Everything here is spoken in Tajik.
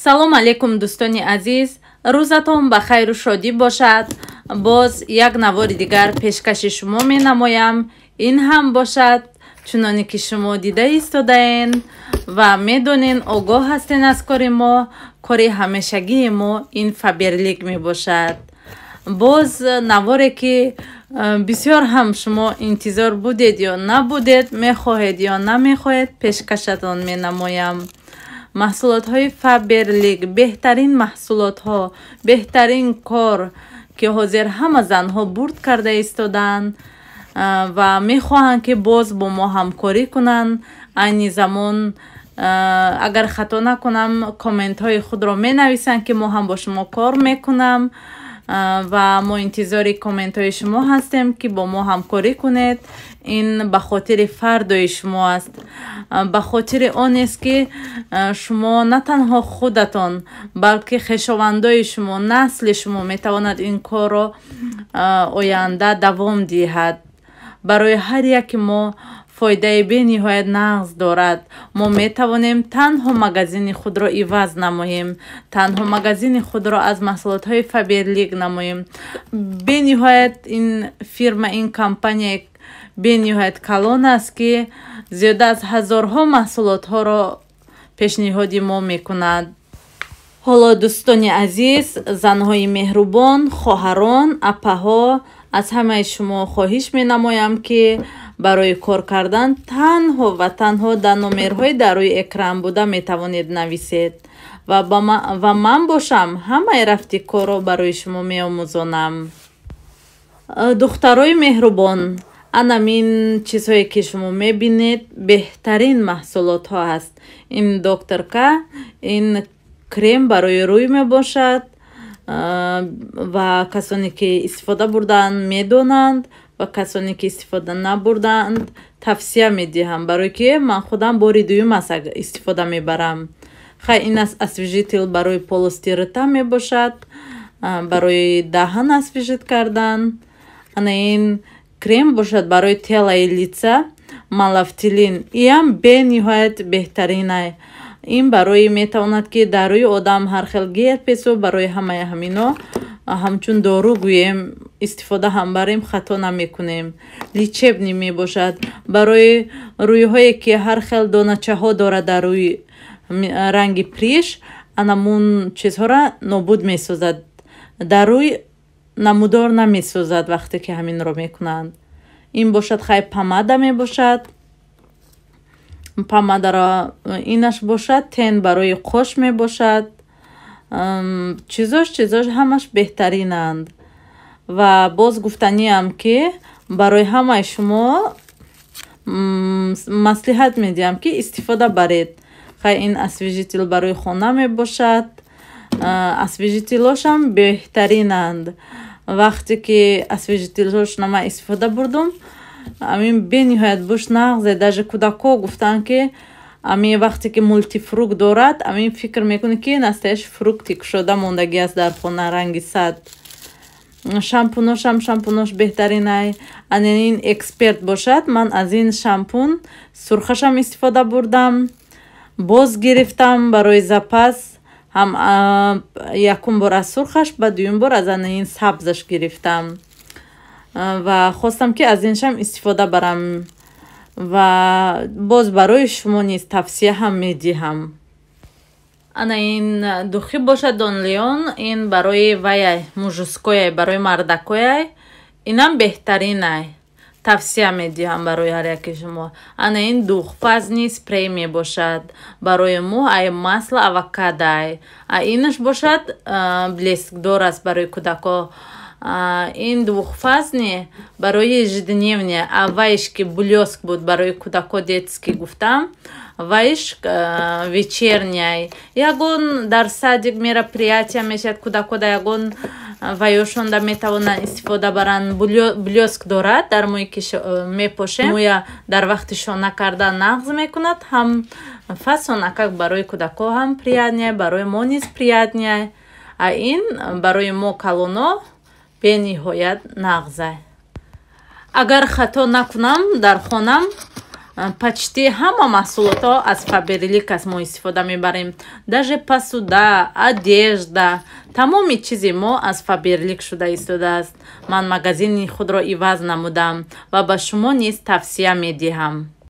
салом алейкум дӯстони азиз рӯзатон ба хайру шодӣ бошад боз як навори дигар пешкаши шумо менамоям ин ҳам бошад чуноне ки шумо дида истодаен ва медонен огоҳ ҳастен аз кори мо кори ҳамешагии мо ин фаберлик мебошад боз э, наворе ки э, бисёр ҳам шумо интизор будед ё набудед мехоҳед ё намехоҳед пешкашатон менамоям маҳсулотҳои фаберлик беҳтарин маҳсулотҳо беҳтарин кор ки ҳозир ҳама занҳо бурд карда истодаанд ва мехоҳанд ки боз бо мо ҳамкорӣ кунанд айни замон агар хато накунам комментҳои худро менависанд ки мо ҳам бо шумо кор мекунам ва мо интизори комментҳои шумо ҳастем ки бо мо ҳамкорӣ кунед ин ба хотири фардои шумо аст ба хотири онест ки шумо на танҳо худатон балки хешовандои шумо насли шумо метавонад ин корро оянда давом диҳад барои ҳар яки мо фоидаи бениҳоят нағз дорад мо метавонем танҳо магазини худро иваз намоем танҳо магазини худро аз маҳсулотҳои фаберлик намоем бениҳоят ин фирма ин компанияе бениҳоят калон аст ки зиёда аз ҳазорҳо маҳсулотҳоро пешниҳоди мо мекунад ҳоло дӯстони азиз занҳои меҳрубон хоҳарон апаҳо аз ҳамаи шумо хоҳиш менамоям ки барои кор кардан танҳо ва танҳо дар номерҳои дарои экран буда метавонед нависед ва ман бошам ҳамаи рафти корро барои шумо меомӯзонам э, духтарои меҳрубон анамин чизҳое ки шумо мебинед беҳтарин маҳсулотҳо аст ин докторка ин крем барои рӯй мебошад э, ва касоне ки истифода бурдан медонанд ва касоне ки истифода набурданд тавсия медиҳам барое ки ман худам бори дуюм аз истифода мебарам хай ин аз освежитил барои полости рта мебошад барои даҳан освежит кардан ана ин крем бошад барои телаи лица малафтилин иам бениҳоят беҳтарина ин барои метавонад ки дарои одам ҳархел гер песу барои ҳамаи ҳаминҳо ҳамчун дору гӯем истифода ҳам барем хато намекунем личебни мебошад барои рӯйҳое ки ҳар хел доначаҳо дорад дар рӯи ранги приш анамун чизҳоро нобуд месозад дар рӯй намудор намесозад вақте ки ҳаминро мекунанд ин бошад хай памада мебошад памадаро инаш бошад тен барои қош мебошад чизош чизош ҳамаш беҳтаринанд ва боз гуфтаниам ки барои ҳамаи шумо маслиҳат медиҳам ки истифода баред хай ин освежител барои хона мебошад освежителошам беҳтаринанд вақте ки освежителошна ман истифода бурдум амин бениҳоят буш нағзе даже кӯдакҳо гуфтанд ки ами вақте ки мултифрукт дорад ами фикр мекунед ки настояш фруктик шуда мондаги аст дар хона ранги сад шампуношам шампунош беҳтарин ай анн ин эксперт бошад ман аз ин шампун сурхашам истифода бурдам боз гирифтам барои запас ҳам якум бор аз сурхаш ба дуюм бор аз анн ин сабзаш гирифтам ва хостам ки аз иншам истифода барам ва боз барои шумо низ тавсия ҳам медиҳам ана ин духи бошад донлеон ин барои вая мужускоя барои мардакоя инам беҳтарина тавсия медиҳам барои ҳар яки шумо ана ин духпаз низ прей мебошад барои мӯ ай масла авакада а инаш бошад блескдор аст барои кӯдако ин двухфазни барои ежедневни аввайш ки блёск буд барои кӯдако детски гуфтам вайш вечерняй ягон дар садик мероприятия мешавад кӯдако да ягон вайошонда метавонанд истифода баранд блёск дорад дар мӯе ки э, мепошем мӯя дар вақти шона карда нағз мекунад ҳам фасонакак барои кӯдако ҳам приятняй барои мо низ приятняй а ин барои мо калоно бениҳоят нағза агар хато накунам дар хонам э, пачти ҳама маҳсулото аз фаберликас мо истифода мебарем даже пасуда одежда тамоми чизи мо аз фаберлик шуда истодааст ман магазини худро иваз намудам ва ба шумо низ тавсия медиҳам